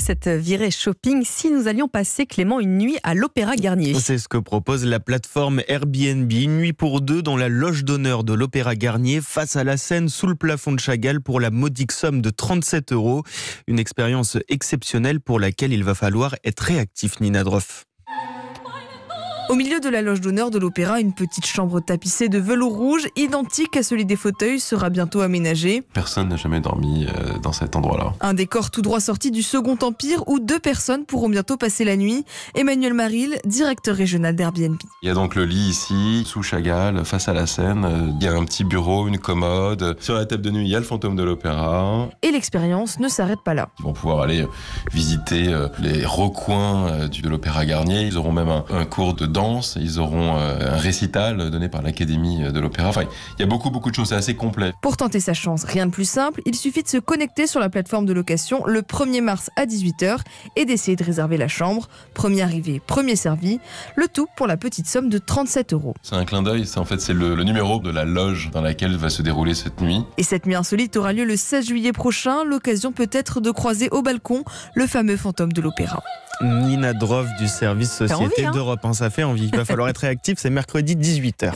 cette virée shopping si nous allions passer, Clément, une nuit à l'Opéra Garnier C'est ce que propose la plateforme Airbnb. nuit pour deux dans la loge d'honneur de l'Opéra Garnier face à la scène, sous le plafond de Chagall pour la modique somme de 37 euros. Une expérience exceptionnelle pour laquelle il va falloir être réactif, Nina Droff. Au milieu de la loge d'honneur de l'Opéra, une petite chambre tapissée de velours rouge, identique à celui des fauteuils, sera bientôt aménagée. Personne n'a jamais dormi euh, dans cet endroit-là. Un décor tout droit sorti du Second Empire où deux personnes pourront bientôt passer la nuit. Emmanuel Maril, directeur régional d'Airbnb. Il y a donc le lit ici, sous Chagall, face à la scène. Euh, il y a un petit bureau, une commode. Sur la table de nuit, il y a le fantôme de l'Opéra. Et l'expérience ne s'arrête pas là. Ils vont pouvoir aller euh, visiter les recoins de l'Opéra Garnier. Ils auront même un cours de danse, ils auront euh, un récital donné par l'Académie de l'Opéra. Enfin, il y a beaucoup, beaucoup de choses, c'est assez complet. Pour tenter sa chance, rien de plus simple, il suffit de se connecter sur la plateforme de location le 1er mars à 18h et d'essayer de réserver la chambre. Premier arrivé, premier servi, le tout pour la petite somme de 37 euros. C'est un clin d'œil, c'est en fait c'est le numéro de la loge dans laquelle va se dérouler cette nuit. Et cette nuit insolite aura lieu le 16 juillet prochain, l'occasion peut-être de croiser au balcon le fameux fantôme de l'opéra. Nina Drov du service Société hein d'Europe. en hein. Ça fait envie. Il va falloir être réactif. C'est mercredi 18h.